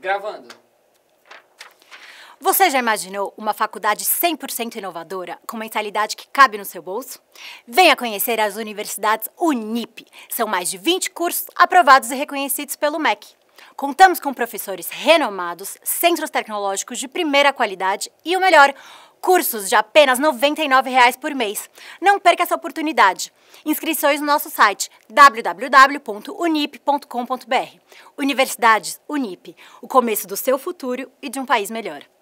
Gravando. Você já imaginou uma faculdade 100% inovadora, com mentalidade que cabe no seu bolso? Venha conhecer as universidades Unip. São mais de 20 cursos aprovados e reconhecidos pelo MEC. Contamos com professores renomados, centros tecnológicos de primeira qualidade e o melhor, Cursos de apenas R$ 99,00 por mês. Não perca essa oportunidade. Inscrições no nosso site www.unip.com.br. Universidades Unip, o começo do seu futuro e de um país melhor.